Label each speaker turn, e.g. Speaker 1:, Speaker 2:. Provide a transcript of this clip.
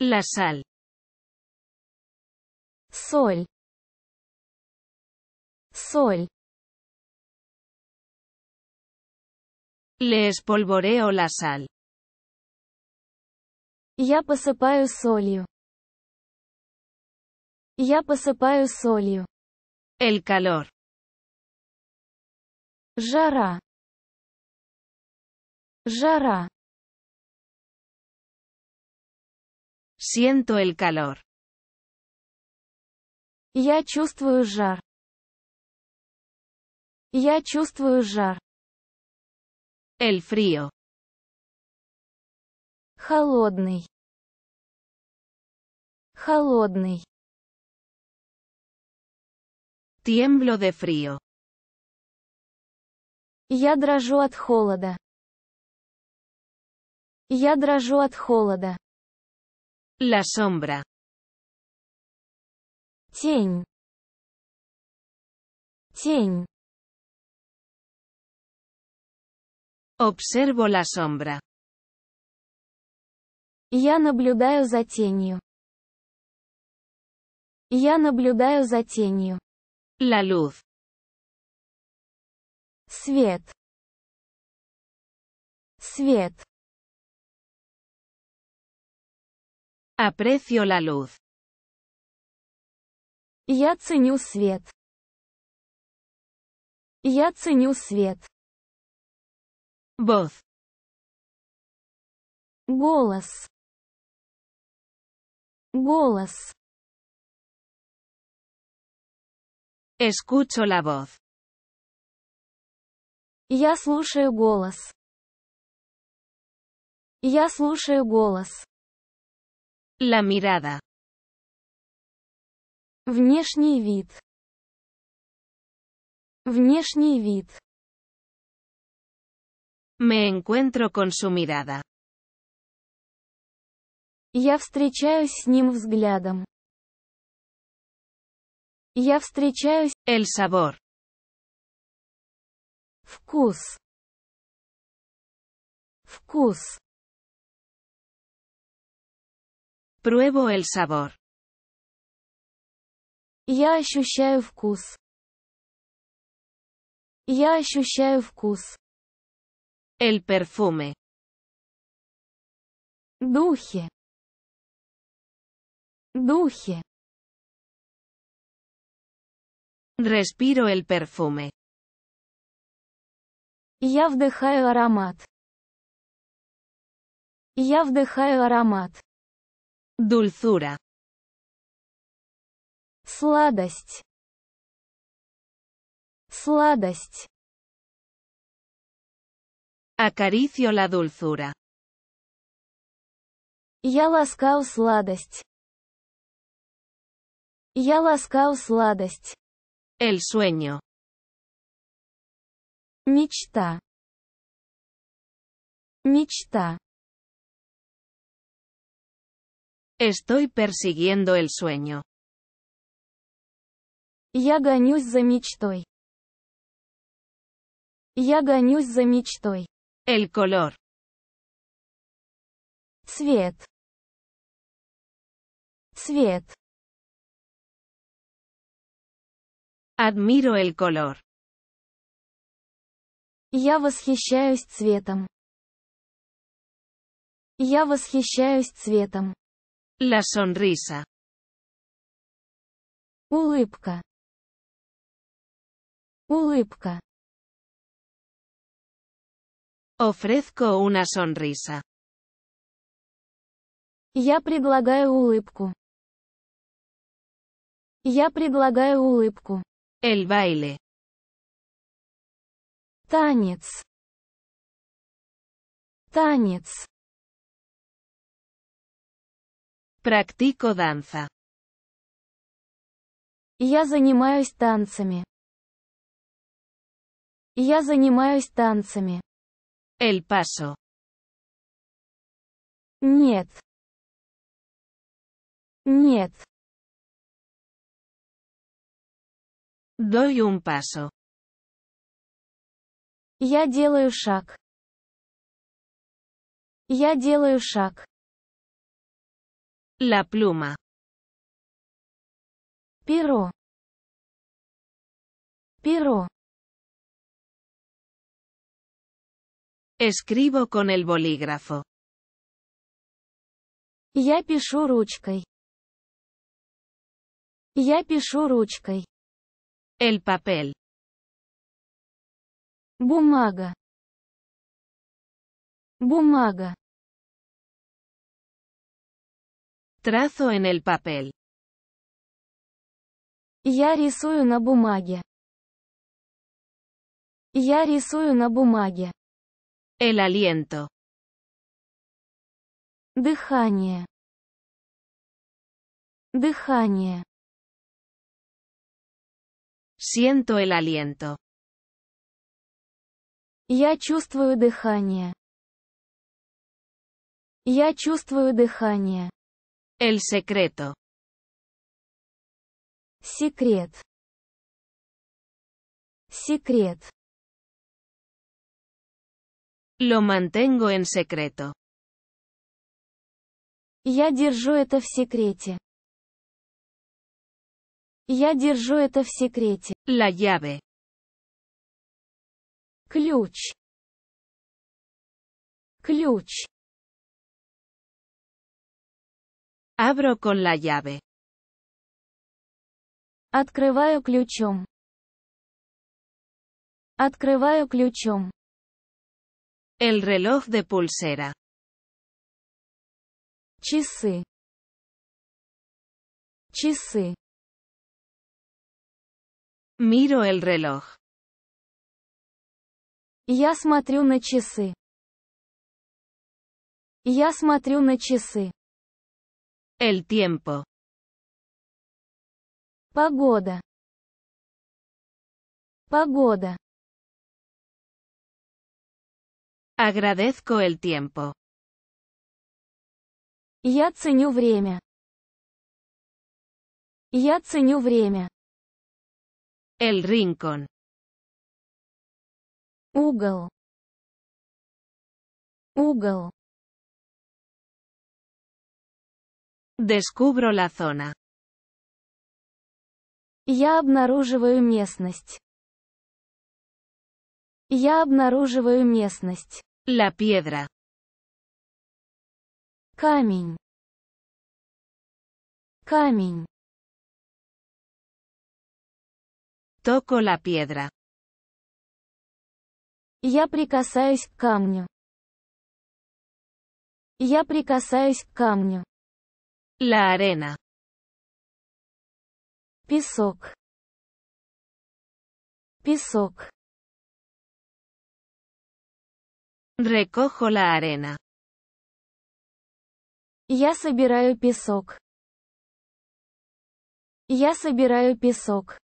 Speaker 1: La sal. Sol. Sol. Le espolvoreo la sal. Ya el solio. Ya el solio. El calor. Jara. Jara. Siento el calor. Я чувствую жар. Я чувствую жар. El frío. Холодный. Холодный. Tiemblo de frío. Я дрожу от холода. Я дрожу от холода. La sombra. Тень. Тень. Observo la sombra. Я наблюдаю за тенью. Я наблюдаю за тенью. La luz. Свет. Свет. Aprecio la luz. Я ценю свет. Я ценю свет. Voz. Голос. Голос. Escucho la voz. Я слушаю голос. Я слушаю голос. La mirada. Внешний вид. Внешний вид. Me encuentro con su mirada. Я встречаюсь с ним взглядом. Я встречаюсь. El sabor. Вкус. Вкус. Pruebo el sabor. Я ощущаю вкус. Я ощущаю вкус. El perfume. Духи. Духи. Respiro el perfume. Я вдыхаю аромат. Я вдыхаю аромат. Dulzura. Сладость. Сладость. Acaricio la dulzura. Я ласкаю сладость. Я ласкаю сладость. El sueño. Мечта. Мечта. Estoy persiguiendo el sueño. Я гонюсь за мечтой. Я гонюсь за мечтой. El color. Цвет. Цвет. Admiro el color. Я восхищаюсь цветом. Я восхищаюсь цветом. La sonrisa. Улыбка. Улыбка. Ofrezco una sonrisa. Я предлагаю улыбку. Я предлагаю улыбку. El baile. Танец. Танец. Practico danza. Я занимаюсь танцами. Я занимаюсь танцами. El paso. Нет. Нет. Doy un paso. Я делаю шаг. Я делаю шаг. La pluma. Перо. Перо. Escribo con el bolígrafo. Я пишу ручкой. Я пишу ручкой. El papel. Bumaga. Бумага. Trazo en el papel. Я рисую на бумаге. Я рисую на бумаге. El aliento. Дыхание. Дыхание. Siento el aliento. Я чувствую дыхание. Я чувствую дыхание. El secreto. Секрет. Секрет. Lo mantengo en secreto. Я держу это в секрете. Я держу это в секрете. La llave. Ключ. Ключ. Abro con la llave. Открываю ключом. Открываю ключом. El reloj de pulsera. Часы. Часы. Miro el reloj. Я смотрю на часы. Я смотрю на часы. El tiempo. Погода. Погода. Agradezco el tiempo. Я ценю время. Я ценю время. El rincón. Угол. Угол. Descubro la zona. Я обнаруживаю местность. Я обнаруживаю местность. La piedra. Камень. Камень. Toco la piedra. Я прикасаюсь к камню. Я прикасаюсь к камню. La arena. Песок. Песок. Recojo la arena. Я собираю песок. Я собираю песок.